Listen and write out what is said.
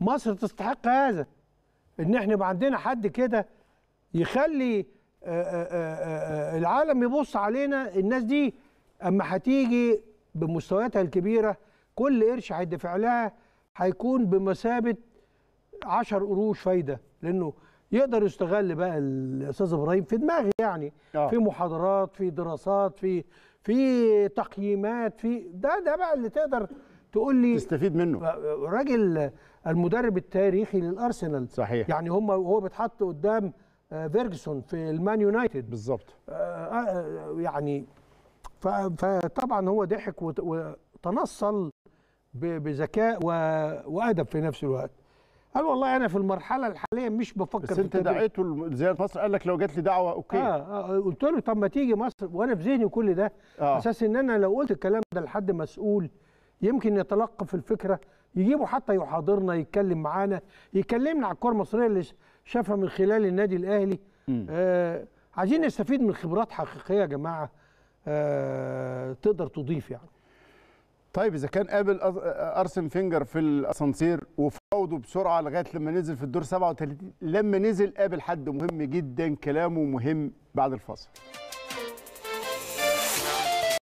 مصر تستحق هذا ان احنا يبقى عندنا حد كده يخلي آه، آه، آه، العالم يبص علينا الناس دي اما هتيجي بمستوياتها الكبيره كل قرش هيدفع لها هيكون بمثابه 10 قروش فايده لانه يقدر يستغل بقى الاستاذ ابراهيم في دماغي يعني آه. في محاضرات في دراسات في في تقييمات في ده ده بقى اللي تقدر تقول لي تستفيد منه راجل المدرب التاريخي للارسنال صحيح يعني هم وهو بيتحط قدام آه، فيرجسون في المان يونايتد بالظبط آه، آه، يعني فطبعا هو ضحك وتنصل بذكاء وادب في نفس الوقت قال والله انا في المرحله الحاليه مش بفكر بس انت دعيته زياد مصر قال لك لو جات لي دعوه اوكي اه, آه قلت له طب ما تيجي مصر وانا في ذهني كل ده آه. اساس ان انا لو قلت الكلام ده لحد مسؤول يمكن يتلقف الفكره يجيبه حتى يحاضرنا يتكلم معانا يكلمنا على الكره المصريه اللي شافها من خلال النادي الاهلي آه عايزين نستفيد من خبرات حقيقيه يا جماعه آه تقدر تضيف يعني طيب اذا كان قابل ارسن فينجر في الاسانسير وفاوضه بسرعه لغايه لما نزل في الدور 37 لما نزل قابل حد مهم جدا كلامه مهم بعد الفاصل